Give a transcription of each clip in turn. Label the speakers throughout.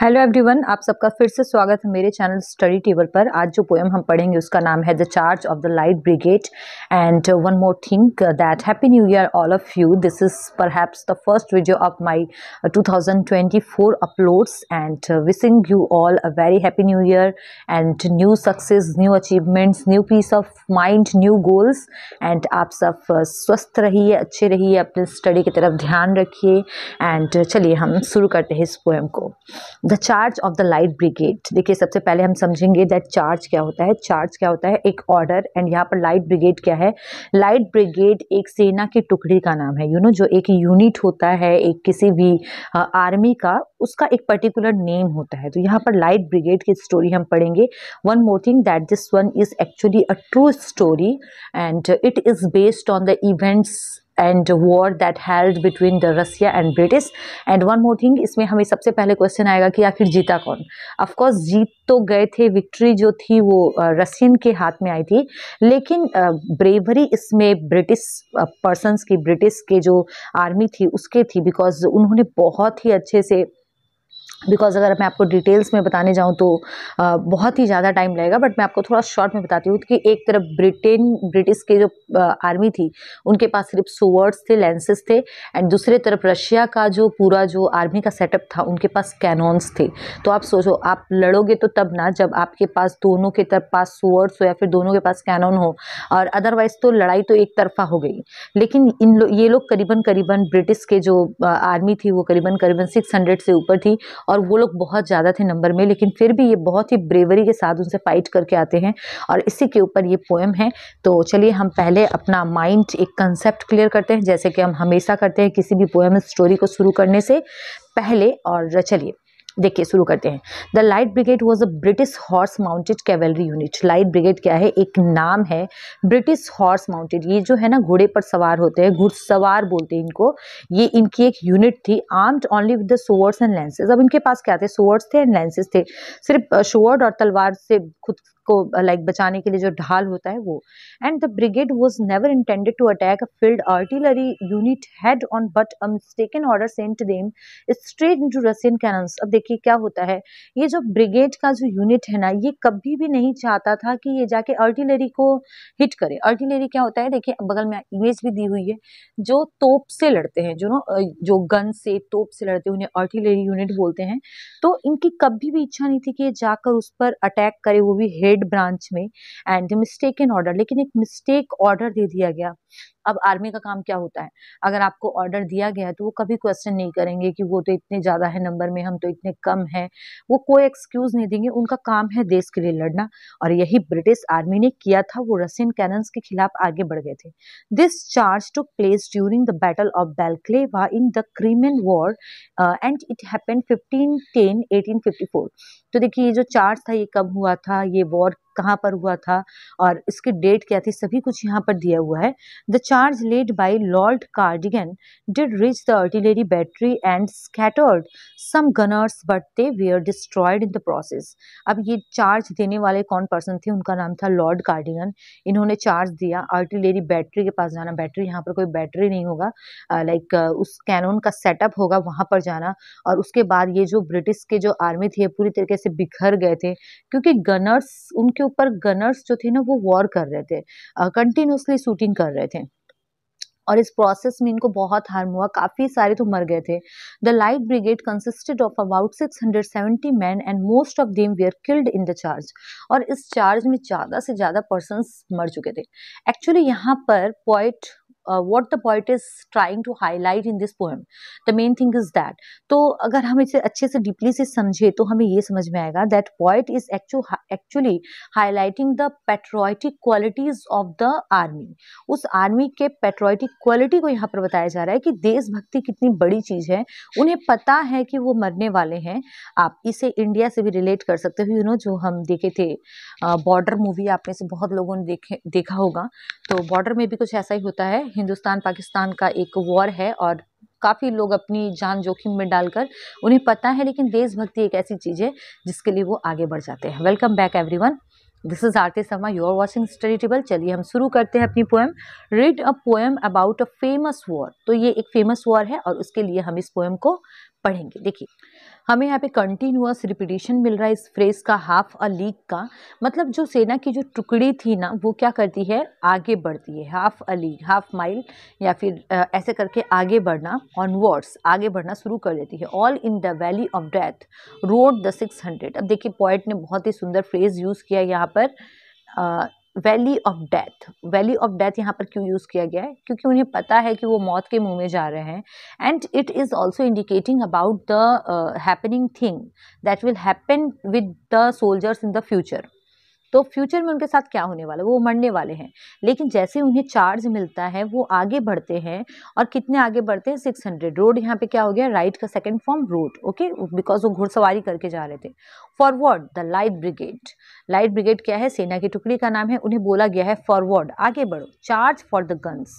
Speaker 1: Hello everyone आप सबका फिर से स्वागत है मेरे चैनल स्टडी टेबल पर आज जो पोएम हम पढ़ेंगे उसका नाम है the charge of the light brigade and one more think that happy new year all of you this is perhaps the first video of my 2024 uploads and wishing you all a very happy new year and new success new achievements new peace of mind new goals and आप सब uh, स्वस्थ रहिए अच्छे रहिए अपने study की तरफ ध्यान रखिए एंड uh, चलिए हम शुरू करते हैं इस पोएम को the charge of the light brigade देखिए सबसे पहले हम समझेंगे दैट चार्ज क्या होता है चार्ज क्या होता है एक ऑर्डर एंड यहाँ पर लाइट ब्रिगेड क्या है लाइट ब्रिगेड एक सेना की टुकड़ी का नाम है यू you नो know, जो एक यूनिट होता है एक किसी भी आर्मी का उसका एक पर्टिकुलर नेम होता है तो यहाँ पर लाइट ब्रिगेड की स्टोरी हम पढ़ेंगे one more thing that this one is actually a true story and it is based on the events and war that held between the Russia and British and one more thing इसमें हमें सबसे पहले question आएगा कि आखिर जीता कौन of course जीत तो गए थे विक्ट्री जो थी वो रसियन के हाथ में आई थी लेकिन ब्रेवरी इसमें ब्रिटिश पर्सनस की ब्रिटिश के जो आर्मी थी उसके थी बिकॉज उन्होंने बहुत ही अच्छे से बिकॉज़ अगर मैं आपको डिटेल्स में बताने जाऊँ तो आ, बहुत ही ज़्यादा टाइम लगेगा बट मैं आपको थोड़ा शॉर्ट में बताती हूँ कि एक तरफ ब्रिटेन ब्रिटिश के जो आर्मी थी उनके पास सिर्फ सोवर्ड्स थे लेंसेज थे एंड दूसरे तरफ रशिया का जो पूरा जो आर्मी का सेटअप था उनके पास कैनॉन्स थे तो आप सोचो आप लड़ोगे तो तब ना जब आपके पास दोनों के तरफ पास सोवर्ड्स हो या फिर दोनों के पास कैनॉन हो और अदरवाइज़ तो लड़ाई तो एक तरफा हो गई लेकिन इन लो, ये लोग करीबन करीबन ब्रिटिश के जो आर्मी थी वो करीबन करीबन सिक्स से ऊपर थी और और वो लोग बहुत ज़्यादा थे नंबर में लेकिन फिर भी ये बहुत ही ब्रेवरी के साथ उनसे फ़ाइट करके आते हैं और इसी के ऊपर ये पोएम है तो चलिए हम पहले अपना माइंड एक कंसेप्ट क्लियर करते हैं जैसे कि हम हमेशा करते हैं किसी भी पोएम स्टोरी को शुरू करने से पहले और चलिए देखिए शुरू करते हैं the light brigade was a British horse mounted cavalry unit light brigade क्या है एक नाम है ब्रिटिश हॉर्स माउंटेड ये जो है ना घोड़े पर सवार होते हैं घुड़सवार बोलते हैं इनको ये इनकी एक यूनिट थी armed only with the swords and lances अब इनके पास क्या थे सोवर्ड्स थे एंड लेंसेज थे सिर्फ शोवर्ड और तलवार से खुद को लाइक बचाने के लिए जो ढाल होता है वो and the brigade was never intended to attack a field artillery unit had on but a in order sent them straight into Russian cannons अब देखिए क्या होता है ये जो ब्रिगेड का जो यूनिट है ना ये कभी भी नहीं चाहता था कि ये जाके आर्टिलरी को हिट करे आर्टिलरी क्या होता है देखिए बगल में इमेज भी दी हुई है जो तोप से लड़ते हैं जो ना जो गन से तोप से लड़ते हैं उन्हें आर्टिलरी यूनिट बोलते हैं तो इनकी कभी भी इच्छा नहीं थी कि ये जाकर उस पर अटैक करे वो भी हेड हेड ब्रांच में एंड मिस्टेक इन ऑर्डर लेकिन एक मिस्टेक ऑर्डर दे दिया गया अब आर्मी का काम क्या होता है अगर आपको ऑर्डर दिया गया है तो वो कभी क्वेश्चन नहीं करेंगे कि वो तो इतने ज़्यादा है नंबर में हम तो इतने कम है वो कोई एक्सक्यूज़ नहीं देंगे उनका काम है देश के लिए लड़ना और यही ब्रिटिश आर्मी ने किया था वो रसियन कैनन्स के खिलाफ आगे बढ़ गए थे this charge to place during the battle of Balaclava in the Crimean war and it happened fifteen ten eighteen fifty four तो देखिए ये जो चार्ज था ये कब हुआ था ये वॉर कहाँ पर हुआ था और इसकी डेट क्या थी सभी कुछ यहाँ पर दिया हुआ है the charge led by Lord Cardigan did reach the artillery battery and scattered some gunners but they were destroyed in the process अब ये चार्ज देने वाले कौन पर्सन थे उनका नाम था लॉर्ड कार्डिगन इन्होंने चार्ज दिया आर्टिलेरी बैटरी के पास जाना बैटरी यहाँ पर कोई बैटरी नहीं होगा लाइक उस कैनोन का सेटअप होगा वहाँ पर जाना और उसके बाद ये जो ब्रिटिश के जो आर्मी थी पूरी तरीके से बिखर गए थे क्योंकि गनर्स उनके ऊपर गनर्स जो थे ना वो वॉर कर रहे थे कंटिन्यूसली शूटिंग कर रहे थे और इस प्रोसेस में इनको बहुत हार्म हुआ काफ़ी सारे तो मर गए थे the light brigade consisted of about 670 man and most of them were killed in the charge और इस चार्ज में ज़्यादा से ज़्यादा पर्सन मर चुके थे एक्चुअली यहाँ पर point uh, what the poet is trying to highlight in this poem the main thing is that तो अगर हम इसे अच्छे से डीपली से समझे तो हमें ये समझ में आएगा that point is actually highlighting the patriotic qualities of the army उस आर्मी के पेट्रोइटिक क्वालिटी को यहाँ पर बताया जा रहा है कि देशभक्ति कितनी बड़ी चीज़ है उन्हें पता है कि वो मरने वाले हैं आप इसे इंडिया से भी रिलेट कर सकते हो यू नो जो हम देखे थे बॉर्डर मूवी आपने से बहुत लोगों ने देखे देखा होगा तो बॉर्डर में भी कुछ ऐसा ही होता है हिंदुस्तान पाकिस्तान का एक वॉर है और काफ़ी लोग अपनी जान जोखिम में डालकर उन्हें पता है लेकिन देशभक्ति एक ऐसी चीज़ है जिसके लिए वो आगे बढ़ जाते हैं welcome back every this is Aarti Sharma you are watching study table चलिए हम शुरू करते हैं अपनी poem read a poem about a famous war तो ये एक फेमस वॉर है और उसके लिए हम इस पोएम को पढ़ेंगे देखिए हमें यहाँ पे कंटिन्यूस रिपीटेशन मिल रहा है इस फ्रेज का हाफ अ लीग का मतलब जो सेना की जो टुकड़ी थी ना वो क्या करती है आगे बढ़ती है half a league half mile या फिर आ, ऐसे करके आगे बढ़ना ऑनवर्ड्स आगे बढ़ना शुरू कर देती है all in the valley of death rode the six hundred अब देखिए पॉइंट ने बहुत ही सुंदर फ्रेज यूज़ किया यहाँ पर आ, valley of death valley of death यहाँ पर क्यों यूज़ किया गया है क्योंकि उन्हें पता है कि वो मौत के मुंह में जा रहे हैं and it is also indicating about the happening thing that will happen with the soldiers in the future तो फ्यूचर में उनके साथ क्या होने वाला है वो मरने वाले हैं लेकिन जैसे उन्हें चार्ज मिलता है वो आगे बढ़ते हैं और कितने आगे बढ़ते हैं सिक्स हंड्रेड रोड यहाँ पे क्या हो गया राइट का second form rode okay because वो घुड़सवारी करके जा रहे थे forward the light brigade light brigade क्या है सेना की टुकड़ी का नाम है उन्हें बोला गया है फॉरवर्ड आगे बढ़ो चार्ज फॉर द गन्स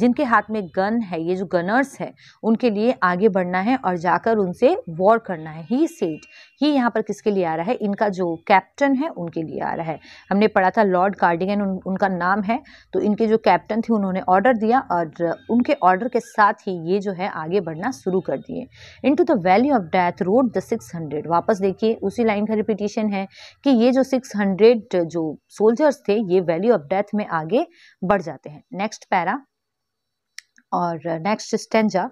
Speaker 1: जिनके हाथ में गन है ये जो गनर्स है उनके लिए आगे बढ़ना है और जाकर उनसे वॉर करना है ही सेट ही यहाँ पर किसके लिए आ रहा है इनका जो कैप्टन है उनके लिए आ रहा है हमने पढ़ा था लॉर्ड कार्डिगन उन, उनका नाम है तो इनके जो कैप्टन थे उन्होंने ऑर्डर दिया और उनके ऑर्डर के साथ ही ये जो है आगे बढ़ना शुरू कर दिए into the valley of death rode the six hundred वापस देखिए उसी लाइन टाइम का रिपीटेशन है कि ये जो 600 जो सोल्जर्स थे ये वैल्यू ऑफ डेथ में आगे बढ़ जाते हैं नेक्स्ट पैरा और नेक्स्ट स्टेंजा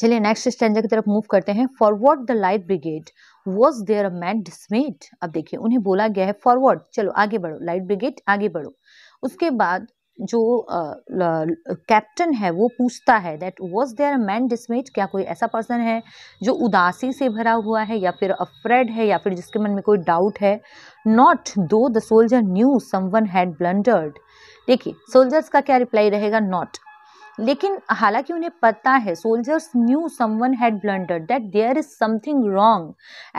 Speaker 1: चलिए नेक्स्ट स्टेंजा की तरफ मूव करते हैं forward the light brigade was there a man dismayed अब देखिए उन्हें बोला गया है फॉरवर्ड चलो आगे बढ़ो लाइट ब्रिगेड आगे बढ़ो उसके बाद जो कैप्टन है वो पूछता है that was there man dismayed क्या कोई ऐसा पर्सन है जो उदासी से भरा हुआ है या फिर अफ्रेड है या फिर जिसके मन में कोई डाउट है not though the soldier knew someone had blundered देखिए सोल्जर्स का क्या रिप्लाई रहेगा नॉट लेकिन हालांकि उन्हें पता है soldiers knew someone had blunder that there is something wrong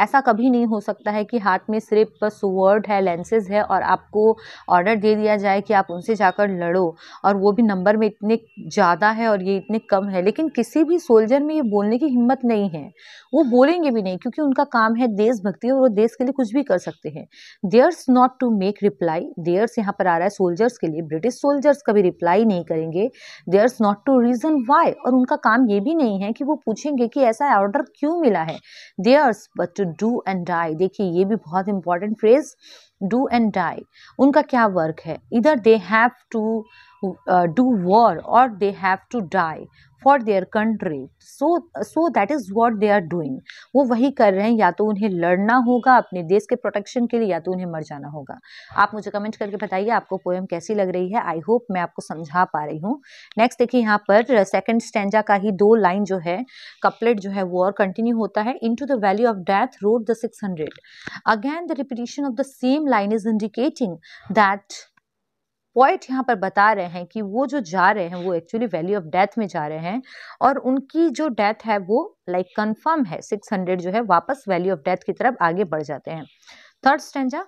Speaker 1: ऐसा कभी नहीं हो सकता है कि हाथ में सिर्फ सुवर्ड है लेंसेज है और आपको ऑर्डर दे दिया जाए कि आप उनसे जाकर लड़ो और वो भी नंबर में इतने ज़्यादा है और ये इतने कम है लेकिन किसी भी सोल्जर में ये बोलने की हिम्मत नहीं है वो बोलेंगे भी नहीं क्योंकि उनका काम है देशभक्ति और वो देश के लिए कुछ भी कर सकते हैं theirs not to make reply theirs यहाँ पर आ रहा है सोल्जर्स के लिए ब्रिटिश सोल्जर्स कभी रिप्लाई नहीं करेंगे theirs not to reason why और उनका काम ये भी नहीं है कि वो पूछेंगे कि ऐसा ऑर्डर क्यों मिला है theirs but to do and die देखिए ये भी बहुत important phrase do and die उनका क्या वर्क है इधर they have to do war और they have to to for their country so so that is what they are doing वो वही कर रहे हैं या तो उन्हें लड़ना होगा अपने देश के प्रोटेक्शन के लिए या तो उन्हें मर जाना होगा आप मुझे कमेंट करके बताइए आपको पोएम कैसी लग रही है आई होप मैं आपको समझा पा रही हूँ नेक्स्ट देखिए यहाँ पर सेकेंड uh, स्टैंडा का ही दो लाइन जो है कपलेट जो है वो और कंटिन्यू होता है into the value of death rode the six hundred again the repetition of the same line is indicating that point यहाँ पर बता रहे हैं कि वो जो जा रहे हैं वो एक्चुअली वैली ऑफ डेथ में जा रहे हैं और उनकी जो डेथ है वो लाइक like कंफर्म है 600 जो है वापस वैली ऑफ डेथ की तरफ आगे बढ़ जाते हैं third stanza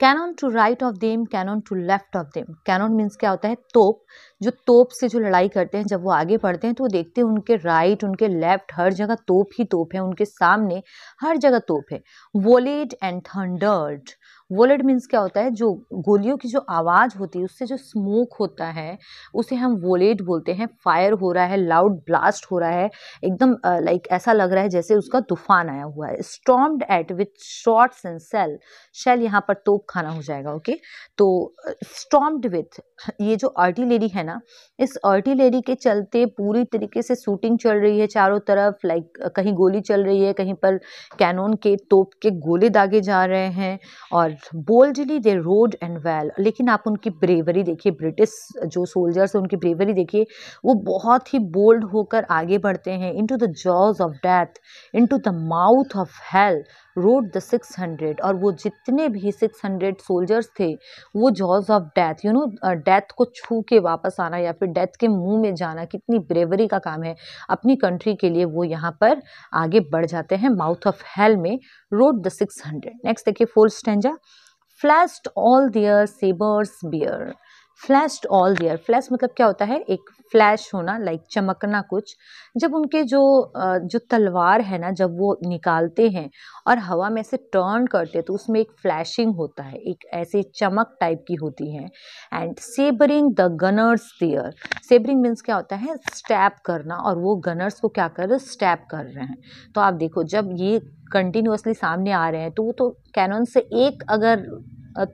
Speaker 1: cannon to right of them cannon to left of them cannon means क्या होता है तोप जो तोप से जो लड़ाई करते हैं जब वो आगे बढ़ते हैं तो वो देखते हैं उनके राइट right, उनके लेफ्ट हर जगह तोप ही तोप है उनके सामने हर जगह तोप है volleyed and thundered volleyed means क्या होता है जो गोलियों की जो आवाज़ होती है उससे जो स्मोक होता है उसे हम वोलेड बोलते हैं फायर हो रहा है लाउड ब्लास्ट हो रहा है एकदम लाइक ऐसा लग रहा है जैसे उसका तूफान आया हुआ है stormed at with shorts and sell shell यहाँ पर तोप खाना हो जाएगा ओके तो स्टॉम्ड विथ ये जो आर्टिलेरी है ना इस आर्टिलेरी के चलते पूरी तरीके से शूटिंग चल रही है चारों तरफ लाइक कहीं गोली चल रही है कहीं पर कैनोन के तोप के गोले दागे जा रहे हैं और defence boldly they rode and well लेकिन आप उनकी ब्रेवरी देखिए ब्रिटिश जो सोल्जर्स उनकी ब्रेवरी देखिए वो बहुत ही बोल्ड होकर आगे बढ़ते हैं into the jaws of death into the mouth of hell rode the six hundred और वो जितने भी सिक्स हंड्रेड सोल्जर्स थे वो jaws of death you know death को छू के वापस आना या फिर डेथ के मुंह में जाना कितनी ब्रेवरी का काम है अपनी कंट्री के लिए वो यहाँ पर आगे बढ़ जाते हैं माउथ ऑफ हेल में rode the six hundred next देखिए fourth stanza flash all their sabres bare flashed all their flash मतलब क्या होता है एक फ्लैश होना लाइक चमकना कुछ जब उनके जो जो तलवार है ना जब वो निकालते हैं और हवा में से टर्न करते हैं तो उसमें एक फ्लैशिंग होता है एक ऐसे चमक टाइप की होती है and sabring the gunners there sabring means क्या होता है स्टैप करना और वो गनर्स को क्या कर रहे स्टैप कर रहे हैं तो आप देखो जब ये कंटिन्यूसली सामने आ रहे हैं तो वो तो कैनन से एक अगर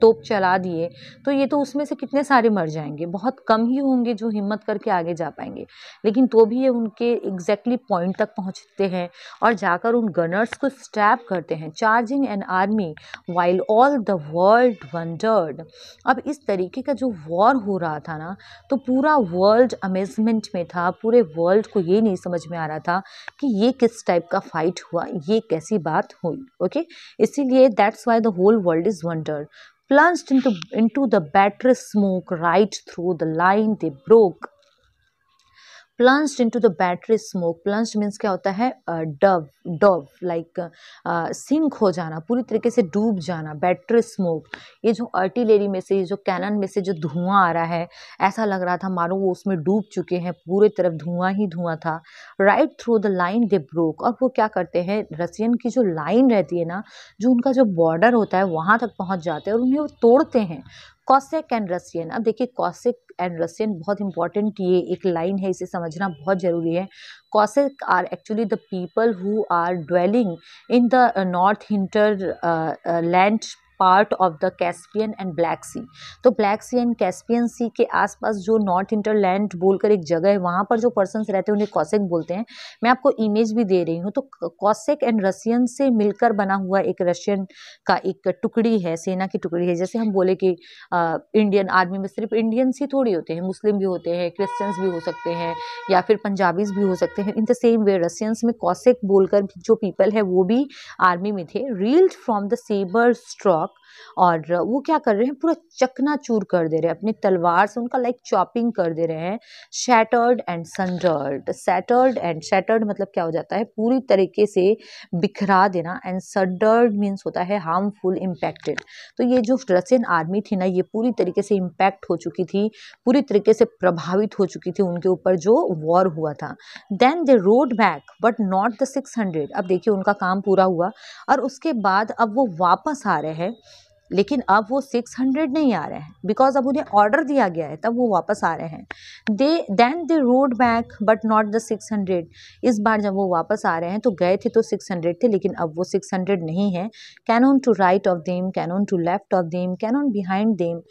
Speaker 1: तोप चला दिए तो ये तो उसमें से कितने सारे मर जाएंगे बहुत कम ही होंगे जो हिम्मत करके आगे जा पाएंगे लेकिन तो भी ये उनके एग्जैक्टली पॉइंट तक पहुँचते हैं और जाकर उन गनर्स को स्टैप करते हैं charging an army while all the world wondered अब इस तरीके का जो वॉर हो रहा था ना तो पूरा वर्ल्ड अमेजमेंट में था पूरे वर्ल्ड को ये नहीं समझ में आ रहा था कि ये किस टाइप का फाइट हुआ ये कैसी बात हुई ओके इसीलिए that's why the whole world is wondered plunged into, into the battery smoke right through the line they broke. Into the battery smoke plunged means क्या होता है डव डव लाइक सिंक हो जाना पूरी तरीके से डूब जाना बैटरी स्मोक ये जो अर्टिलेरी में से ये जो कैनन में से जो धुआं आ रहा है ऐसा लग रहा था मानो वो उसमें डूब चुके हैं पूरे तरफ धुआं ही धुआं था right through the line they broke और वो क्या करते हैं रसियन की जो लाइन रहती है ना जो उनका जो बॉर्डर होता है वहाँ तक पहुँच जाते हैं और उन्हें वो तोड़ते हैं कॉसेक एंड रसियन अब देखिए कॉसेक एंड रसियन बहुत इंपॉर्टेंट ये एक लाइन है इसे समझना बहुत ज़रूरी है Cossack are actually the people who are dwelling in the north hinterland part of the Caspian and Black Sea तो Black Sea and Caspian Sea के आसपास जो नॉर्थ इंटरलैंड बोलकर एक जगह है वहाँ पर जो पर्सन रहते हैं उन्हें कॉसेक बोलते हैं मैं आपको इमेज भी दे रही हूँ तो कॉसेक एंड रशियन से मिलकर बना हुआ एक रशियन का एक टुकड़ी है सेना की टुकड़ी है जैसे हम बोले कि आ, इंडियन आर्मी में सिर्फ इंडियंस ही थोड़ी होते हैं मुस्लिम भी होते हैं क्रिश्चियंस भी हो सकते हैं या फिर पंजाबीज भी हो सकते हैं in the same way Russians में कॉसेक बोलकर जो पीपल है वो भी आर्मी में थे reeled from the sabre stroke talk और वो क्या कर रहे हैं पूरा चकना चूर कर दे रहे हैं अपनी तलवार से उनका लाइक चॉपिंग कर दे रहे हैं shattered and sundered shattered and shattered मतलब क्या हो जाता है पूरी तरीके से बिखरा देना एंड सडर्ड मीन्स होता है हार्मफुल इम्पैक्टेड तो ये जो रसियन आर्मी थी ना ये पूरी तरीके से इम्पैक्ट हो चुकी थी पूरी तरीके से प्रभावित हो चुकी थी उनके ऊपर जो वॉर हुआ था then they rode back but not the six hundred अब देखिए उनका काम पूरा हुआ और उसके बाद अब वो वापस आ रहे हैं लेकिन अब वो सिक्स हंड्रेड नहीं आ रहे हैं बिकॉज अब उन्हें ऑर्डर दिया गया है तब वो वापस आ रहे हैं they then they rode back but not the six hundred इस बार जब वो वापस आ रहे हैं तो गए थे तो सिक्स हंड्रेड थे लेकिन अब वो सिक्स हंड्रेड नहीं है cannon to right of them cannon to left of them cannon behind them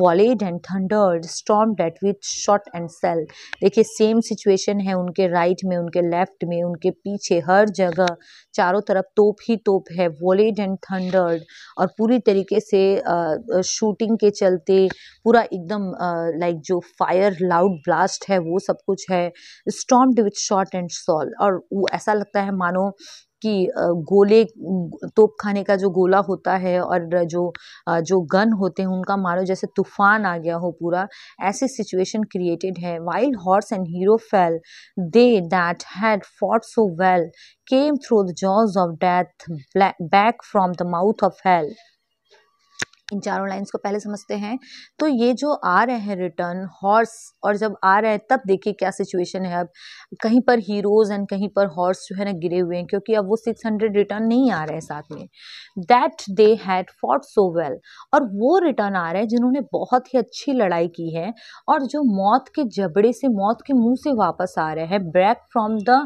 Speaker 1: volleyed and thundered stormed at with shot and shell देखिए सेम सिचुएशन है उनके right right में उनके left में उनके पीछे हर जगह चारों तरफ तोप ही तोप है वॉलेड एंड थंडर्ड और पूरी तरीके से शूटिंग के चलते पूरा एकदम लाइक जो फायर लाउड ब्लास्ट है वो सब कुछ है stormed with shot and shell और वो ऐसा लगता है मानो कि गोले तोप खाने का जो गोला होता है और जो जो गन होते हैं उनका मानो जैसे तूफान आ गया हो पूरा ऐसी सिचुएशन क्रिएटेड है wild horse and hero fell they that had fought so well came through the jaws of death back from the mouth of health इन चारों लाइंस को पहले समझते हैं तो ये जो आ रहे हैं रिटर्न हॉर्स और जब आ रहे हैं तब देखिए क्या सिचुएशन है अब कहीं पर हीरोज़ एंड कहीं पर हॉर्स जो है ना गिरे हुए हैं क्योंकि अब वो सिक्स हंड्रेड रिटर्न नहीं आ रहे हैं साथ में that they had fought so well और वो रिटर्न आ रहे हैं जिन्होंने बहुत ही अच्छी लड़ाई की है और जो मौत के जबड़े से मौत के मुँह से वापस आ रहे हैं back from the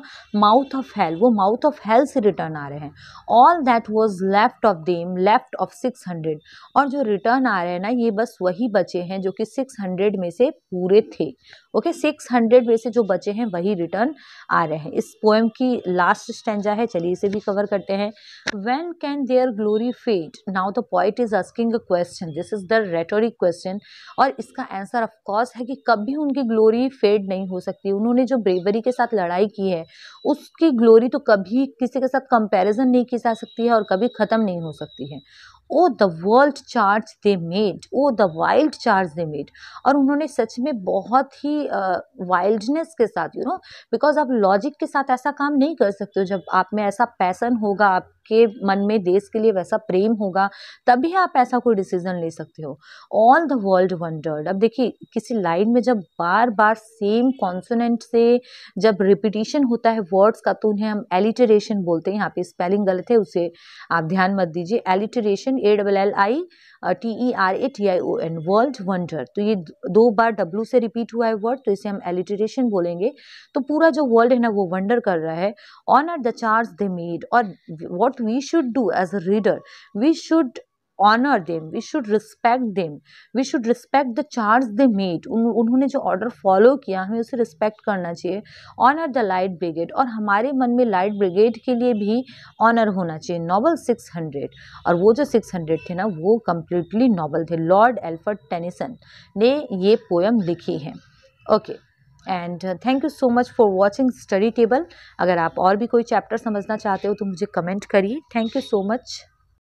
Speaker 1: mouth of hell वो माउथ ऑफ हेल से रिटर्न आ रहे हैं all that was left of them left of six hundred और जो रिटर्न आ रहे हैं ना ये बस वही बचे हैं जो कि 600 में से पूरे थे ओके 600 में से जो बचे हैं वही रिटर्न आ रहे हैं इस पोएम की लास्ट स्टेंजा है चलिए इसे भी कवर करते हैं when can their glory fade now the poet is asking a question this is the rhetoric question और इसका आंसर ऑफकोर्स है कि कभी उनकी ग्लोरी फेड नहीं हो सकती उन्होंने जो ब्रेवरी के साथ लड़ाई की है उसकी ग्लोरी तो कभी किसी के साथ कंपेरिजन नहीं की जा सकती है और कभी ख़त्म नहीं हो सकती है O the world charge they made O the wild charge they made और उन्होंने सच में बहुत ही वाइल्डनेस के साथ यू नो बिकॉज आप लॉजिक के साथ ऐसा काम नहीं कर सकते हो जब आप में ऐसा पैसन होगा आप आपके मन में देश के लिए वैसा प्रेम होगा तभी आप ऐसा कोई डिसीजन ले सकते हो ऑल द वर्ल्ड वंडर्ड अब देखिए किसी लाइन में जब बार बार सेम कॉन्सोनेंट से जब रिपीटेशन होता है वर्ड्स का तो उन्हें हम एलिटरेशन बोलते हैं यहाँ पे स्पेलिंग गलत है उसे आप ध्यान मत दीजिए alliteration A double L I T E R A T I O N world wonder तो ये दो बार डब्लू से रिपीट हुआ है वर्ड तो इसे हम एलिटरेशन बोलेंगे तो पूरा जो वर्ल्ड है ना वो वंडर कर रहा है honour the charge they made और what what we should do as a reader we should honour them we should respect them we should respect the charge they made उन्होंने जो order follow किया हमें उसे respect करना चाहिए honour the light brigade और हमारे मन में लाइट ब्रिगेड के लिए भी ऑनर होना चाहिए नॉवल सिक्स हंड्रेड और वो जो सिक्स हंड्रेड थे ना वो कम्प्लीटली नॉवल थे लॉर्ड एल्फर्ट टेनिसन ने ये पोएम लिखी है okay okay. And thank you so much for watching study table अगर आप और भी कोई चैप्टर समझना चाहते हो तो मुझे कमेंट करिए थैंक यू सो मच